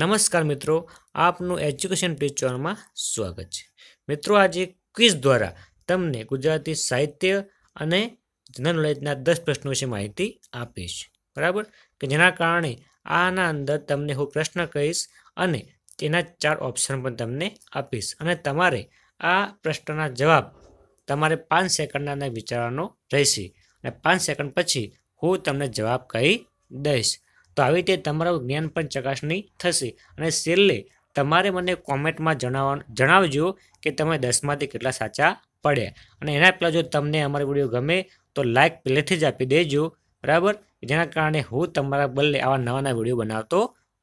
નમસ્કાર મિત્રો આપનું એજ્યુકેશન પેજ સ્વાગત છે મિત્રો આજે ક્વિઝ દ્વારા તમને ગુજરાતી સાહિત્ય અને જનરલ નોલેજના દસ પ્રશ્નો વિશે માહિતી આપીશ બરાબર કે જેના કારણે આના અંદર તમને હું પ્રશ્ન કહીશ અને તેના ચાર ઓપ્શન પણ તમને આપીશ અને તમારે આ પ્રશ્નના જવાબ તમારે પાંચ સેકન્ડના વિચારવાનો રહેશે અને પાંચ સેકન્ડ પછી હું તમને જવાબ કહી દઈશ તો આવી રીતે તમારું જ્ઞાન પણ ચકાસણી થશે અને છેલ્લે તમારે મને કોમેન્ટમાં જણાવવા જણાવજો કે તમે દસમાંથી કેટલા સાચા પડ્યા અને એના પહેલાં જો તમને અમારો વિડીયો ગમે તો લાઇક પહેલેથી જ આપી દેજો બરાબર જેના કારણે હું તમારા બદલે આવા નવા નવા વિડીયો બનાવતો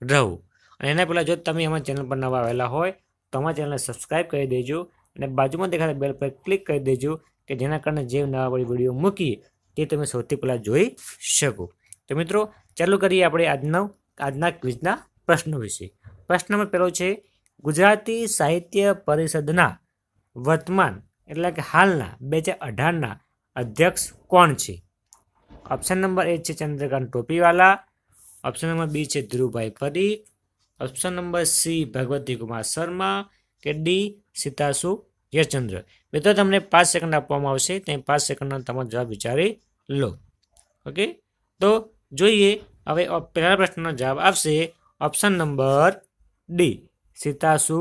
રહું અને એના પહેલાં જો તમે અમારા ચેનલ પર નવા આવેલા હોય તો અમારા ચેનલને સબસ્ક્રાઈબ કરી દેજો અને બાજુમાં દેખાતા બેલ પર ક્લિક કરી દેજો કે જેના કારણે જે નવા વળી વિડીયો મૂકીએ તે તમે સૌથી પહેલાં જોઈ શકો તો મિત્રો ચાલુ કરીએ આપણે આજનો આજના ક્વિઝના પ્રશ્નો વિશે પ્રશ્ન નંબર પહેલો છે ગુજરાતી સાહિત્ય પરિષદના વર્તમાન એટલે કે હાલના બે હજાર અઢારના અધ્યક્ષ કોણ છે ઓપ્શન નંબર એ છે Chandrakant Topiwala option number B છે Dhirubhai Parikh option number C Bhagwati Kumar Sharma કે ડી સીતાસુ યશચંદ્ર તો તમને પાંચ સેકન્ડ આપવામાં આવશે તે પાંચ સેકન્ડના તમારો જવાબ વિચારી લો ઓકે તો જોઈએ હવે પહેલા પ્રશ્નનો જવાબ આવશે option number D Sitanshu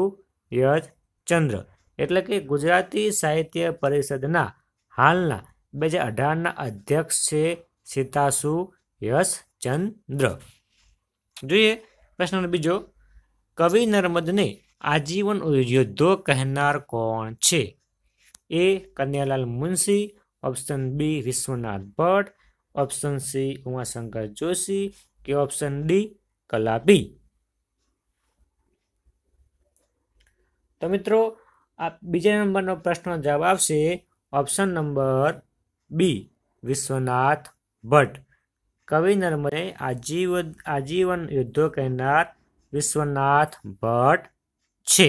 Yash Chandra એટલે કે ગુજરાતી સાહિત્ય પરિષદના હાલના બે હજાર અઢારના અધ્યક્ષ છે સીતાસુ યશ ચંદ્ર જોઈએ પ્રશ્ન બીજો કવિ નર્મદને આજીવન યોદ્ધો કહેનાર કોણ છે A Kanaiyalal Munshi option B Vishwanath Bhatt option C Umashankar Joshi કે ઓપ્શન ડી કલા બી તો મિત્રો આ બીજા નંબરનો પ્રશ્નનો જવાબ આવશે option number B Vishwanath Bhatt કવિ નર્મદે આજીવ આજીવન યુદ્ધો કહેનાર વિશ્વનાથ ભટ્ટ છે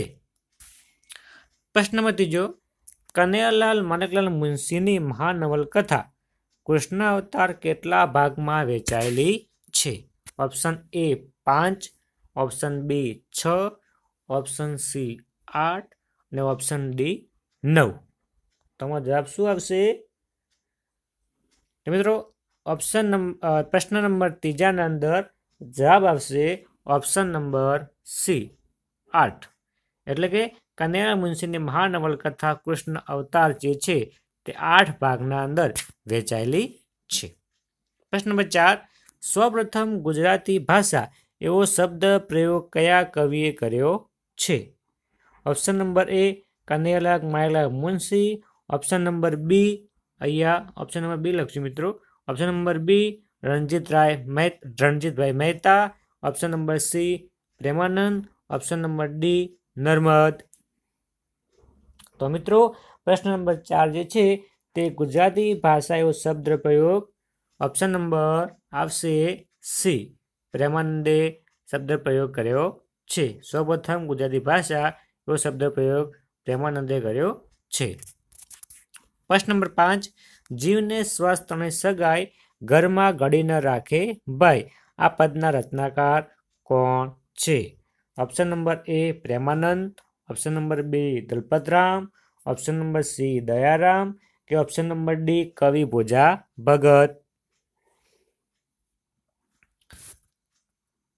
પ્રશ્ન નંબર ત્રીજો કનૈયાલાલ માનકલાલ મુનશીની મહાનવલકથા કૃષ્ણ અવતાર કેટલા ભાગમાં વેચાયેલી છે ઓપ્શન એ પાંચ ઓપ્શન બી છ ઓપ્શન સી આઠ અને ઓપ્શન ડી નવ તમારો જવાબ શું આવશે મિત્રો ઓપ્શન નંબર પ્રશ્ન નંબર ત્રીજાના અંદર જવાબ આવશે ઓપ્શન નંબર સી આઠ એટલે કે કનૈયા મુનશીની મહાનવલકથા કૃષ્ણ અવતાર જે છે તે આઠ ભાગના અંદર વહેંચાયેલી છે પ્રશ્ન નંબર ચાર સૌપ્રથમ ગુજરાતી ભાષા એવો શબ્દ પ્રયોગ કયા કવિએ કર્યો છે ઓપ્શન નંબર એ કનૈયાલાલ માયલા મુનશી ઓપ્શન નંબર બી અહીંયા ઓપ્શન નંબર બી લખશું મિત્રો ઓપ્શન નંબર બી રણજીતરાય મહે Ranjitbhai Mehta option number C Premanand option number D Narmad તો મિત્રો પ્રશ્ન નંબર ચાર જે છે તે ગુજરાતી ભાષાયો શબ્દ પ્રયોગ ઓપ્શન નંબર આવશે સી પ્રેમાનંદે શબ્દ પ્રયોગ કર્યો છે સૌપ્રથમ ગુજરાતી ભાષા એવો શબ્દ પ્રયોગ પ્રેમાનંદે કર્યો છે પ્રશ્ન નંબર પાંચ જીવને સ્વસ્થ અને સગાઈ ઘરમાં ઘડી ન રાખે ભાઈ આ પદના રચનાકાર કોણ છે option number A Premanand option number B Dalpatram option number C Dayaram કે ઓપ્શન નંબર ડી કવિ ભોજા ભગત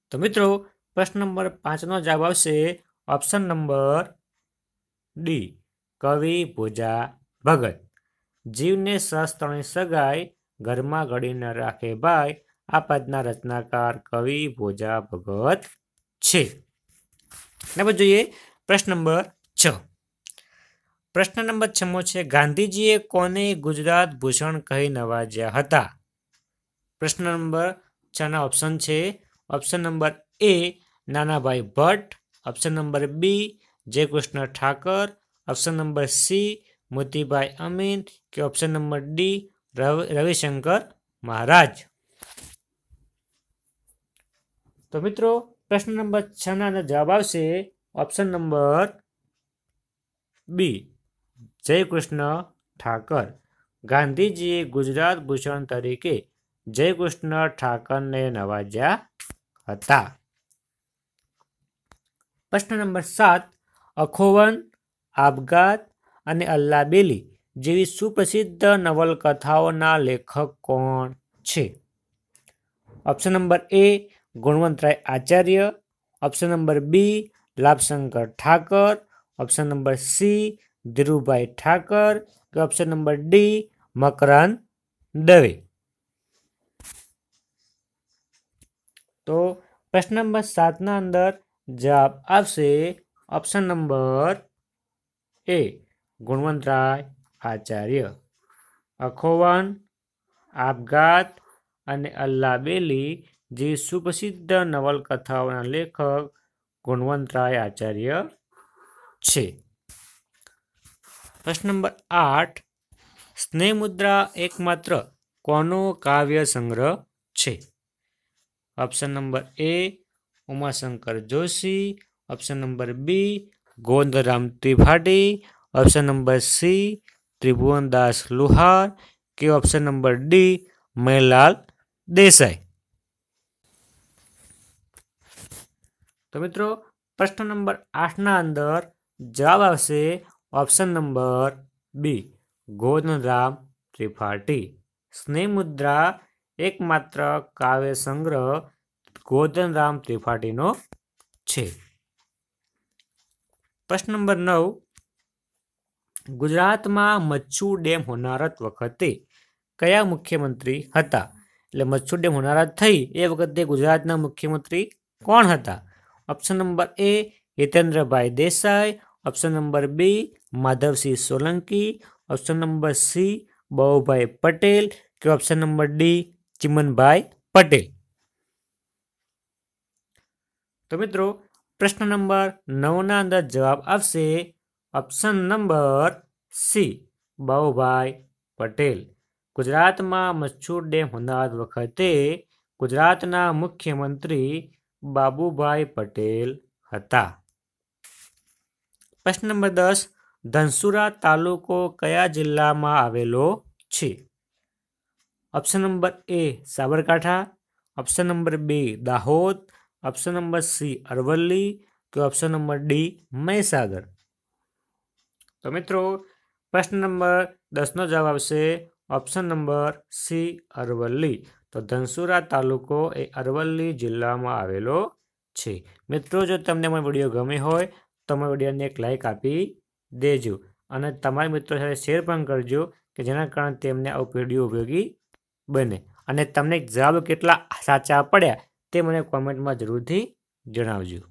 તો મિત્રો પ્રશ્ન નંબર પાંચનો જવાબ આવશે ઓપ્શન નંબર ડી કવિ ભોજા ભગત જીવને સહસ્ત્રણી સગાઈ ઘરમાં ઘડીને રાખે ભાઈ આ પદના રચનાકાર કવિ ભોજા ભગત છે નંબર જોઈએ પ્રશ્ન નંબર છ પ્રશ્ન નંબર છમો છે ગાંધીજીએ કોને ગુજરાત ભૂષણ કહી નવાજ્યા હતા પ્રશ્ન નંબર છના ઓપ્શન છે option number A Nanabhai Bhatt option number B Jaykrishna Thakar option number C Motibhai Amin કે option number D Ravishankar Maharaj તો મિત્રો પ્રશ્ન નંબર છના જવાબ આવશે option number B Jaykrishna Thakar ગાંધીજીએ ગુજરાત ભૂષણ તરીકે જયકૃષ્ણ ઠાકરને નવાજ્યા હતા પ્રશ્ન નંબર સાત અખોવન આપઘાત અને અલ્લાબેલી જેવી સુપ્રસિદ્ધ નવલકથાઓના લેખક કોણ છે option number A Gunvantrai Acharya option number B Labhshankar Thakar option number C Dhirubhai Thakar કે option number D Makrand Dave તો પ્રશ્ન નંબર સાતના અંદર જવાબ આવશે ઓપ્શન નંબર એ ગુણવંતરાય આચાર્ય અખોવન આપઘાત અને અલ્લાબેલી જે સુપ્રસિદ્ધ નવલકથાઓના લેખક ગુણવંતરાય આચાર્ય છે प्रश्न नंबर आठ स्नेह मुद्रा एकमात्र कोनो काव्य संग्रह छे option number A Umashankar Joshi option number B Govardhanram Tripathi option number C Tribhuvandas Luhar के ऑप्शन नंबर डी मयलाल देसाई तो मित्रों प्रश्न नंबर आठ न अंदर जवाब आ option number B Govardhanram Tripathi Snehmudra એકમાત્ર કાવ્ય સંગ્રહ ગોધનરામ ત્રિપાઠીનો છે પ્રશ્ન નંબર નવ ગુજરાતમાં મચ્છુ ડેમ હોનારત વખતે કયા મુખ્યમંત્રી હતા એટલે મચ્છુ ડેમ હોનારત થઈ એ વખતે ગુજરાતના મુખ્યમંત્રી કોણ હતા option number A Hitendrabhai Desai option number B Madhavsinh Solanki option number C Babubhai Patel કે option number D Chimanbhai Patel તો મિત્રો પ્રશ્ન નંબર નવના અંદર જવાબ આવશે option number C Babubhai Patel ગુજરાતમાં મચ્છુર ડેમ હોનાર વખતે ગુજરાતના મુખ્યમંત્રી બાબુભાઈ પટેલ હતા પ્રશ્ન નંબર દસ ધનસુરા તાલુકો કયા જિલ્લામાં આવેલો છે option number A Sabarkantha option number B Dahod option number C Aravalli કે ઓપ્શન નંબર ડી મહીસાગર તો મિત્રો પ્રશ્ન નંબર દસનો જવાબ આવશે ઓપ્શન નંબર સી અરવલ્લી તો ધનસુરા તાલુકો એ અરવલ્લી જિલ્લામાં આવેલો છે મિત્રો જો તમને મારો વિડીયો ગમ્યો હોય તમારા વિડીયોને એક લાઇક આપી દેજો અને તમારા મિત્રો સાથે શેર પણ કરજો કે જેના કારણે તેમને આ વિડીયો ઉપયોગી બને અને તમને જવાબ કેટલા સાચા પડ્યા તે મને કોમેન્ટમાં જરૂરથી જણાવજો